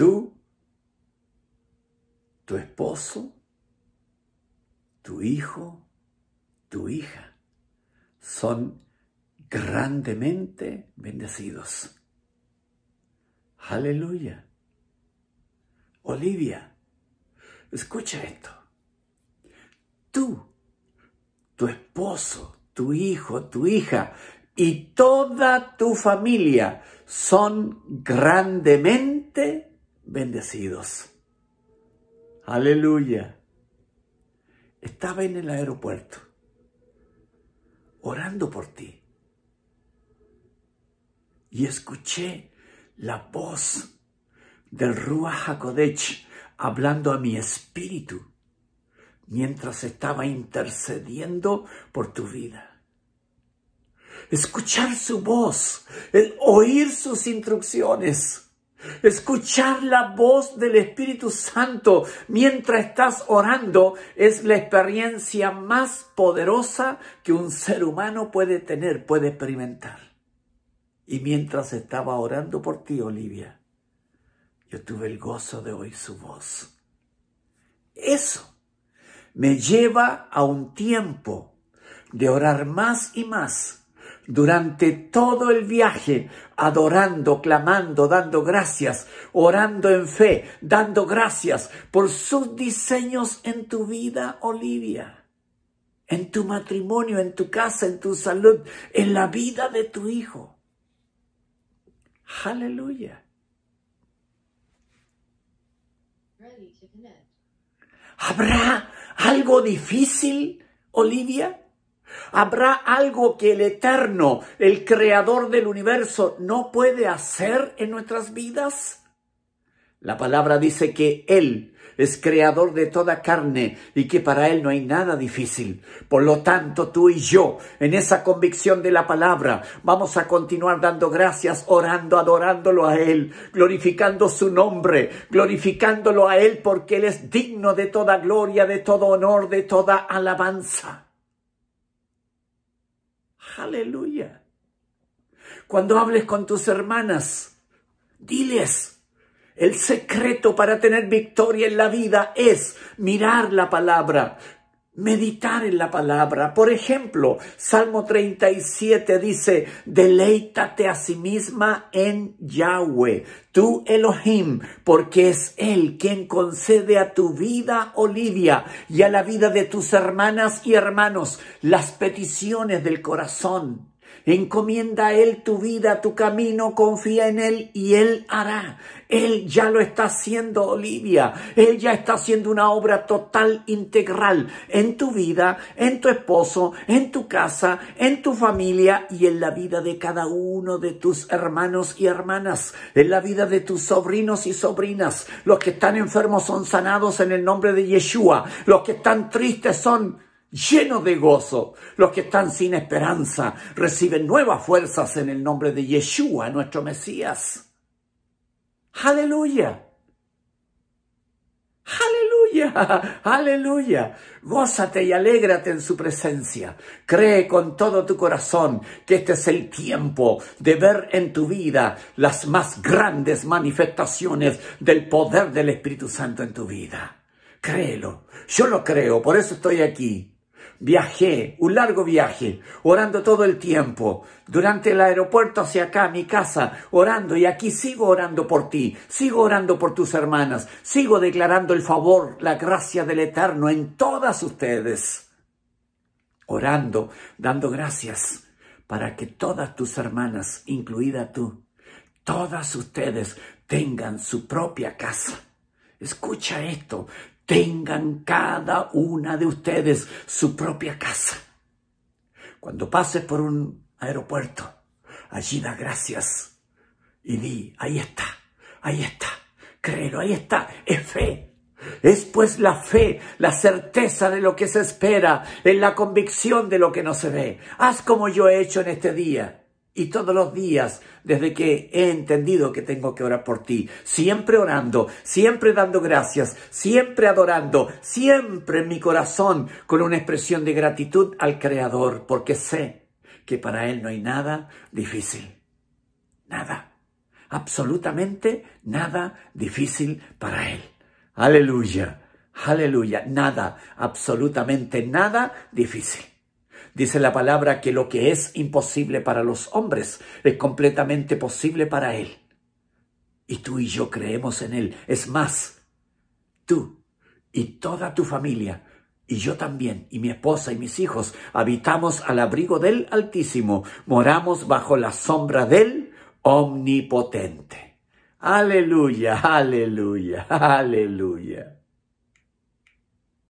Tú, tu esposo, tu hijo, tu hija son grandemente bendecidos. Aleluya. Olivia, escucha esto. Tú, tu esposo, tu hijo, tu hija y toda tu familia son grandemente bendecidos. Aleluya. Estaba en el aeropuerto orando por ti y escuché la voz del Ruach HaKodesh hablando a mi espíritu mientras estaba intercediendo por tu vida. Escuchar su voz, el oír sus instrucciones Escuchar la voz del Espíritu Santo mientras estás orando es la experiencia más poderosa que un ser humano puede tener, puede experimentar. Y mientras estaba orando por ti, Olivia, yo tuve el gozo de oír su voz. Eso me lleva a un tiempo de orar más y más durante todo el viaje, adorando, clamando, dando gracias, orando en fe, dando gracias por sus diseños en tu vida, Olivia, en tu matrimonio, en tu casa, en tu salud, en la vida de tu hijo. Aleluya. ¿Habrá algo difícil, Olivia? Habrá algo que el eterno, el creador del universo, no puede hacer en nuestras vidas. La palabra dice que Él es creador de toda carne y que para Él no hay nada difícil. Por lo tanto, tú y yo, en esa convicción de la palabra, vamos a continuar dando gracias, orando, adorándolo a Él, glorificando su nombre, glorificándolo a Él porque Él es digno de toda gloria, de todo honor, de toda alabanza. Aleluya. Cuando hables con tus hermanas, diles, el secreto para tener victoria en la vida es mirar la palabra, Meditar en la palabra. Por ejemplo, Salmo 37 dice, deleítate a sí misma en Yahweh, tú Elohim, porque es Él quien concede a tu vida, Olivia, oh y a la vida de tus hermanas y hermanos las peticiones del corazón. Encomienda a Él tu vida, tu camino, confía en Él y Él hará. Él ya lo está haciendo, Olivia. Él ya está haciendo una obra total, integral en tu vida, en tu esposo, en tu casa, en tu familia y en la vida de cada uno de tus hermanos y hermanas, en la vida de tus sobrinos y sobrinas. Los que están enfermos son sanados en el nombre de Yeshua. Los que están tristes son Lleno de gozo. Los que están sin esperanza reciben nuevas fuerzas en el nombre de Yeshua, nuestro Mesías. Aleluya. Aleluya, aleluya. Gózate y alégrate en su presencia. Cree con todo tu corazón que este es el tiempo de ver en tu vida las más grandes manifestaciones del poder del Espíritu Santo en tu vida. Créelo. Yo lo creo, por eso estoy aquí. Viajé, un largo viaje, orando todo el tiempo, durante el aeropuerto hacia acá, mi casa, orando y aquí sigo orando por ti, sigo orando por tus hermanas, sigo declarando el favor, la gracia del Eterno en todas ustedes, orando, dando gracias para que todas tus hermanas, incluida tú, todas ustedes tengan su propia casa. Escucha esto, tengan cada una de ustedes su propia casa. Cuando pase por un aeropuerto, allí da gracias y di, ahí está, ahí está, créelo, ahí está, es fe. Es pues la fe, la certeza de lo que se espera, en la convicción de lo que no se ve. Haz como yo he hecho en este día. Y todos los días, desde que he entendido que tengo que orar por ti, siempre orando, siempre dando gracias, siempre adorando, siempre en mi corazón con una expresión de gratitud al Creador, porque sé que para Él no hay nada difícil. Nada. Absolutamente nada difícil para Él. Aleluya. Aleluya. Nada. Absolutamente nada difícil. Dice la palabra que lo que es imposible para los hombres es completamente posible para Él. Y tú y yo creemos en Él. Es más, tú y toda tu familia y yo también, y mi esposa y mis hijos, habitamos al abrigo del Altísimo, moramos bajo la sombra del Omnipotente. Aleluya, aleluya, aleluya.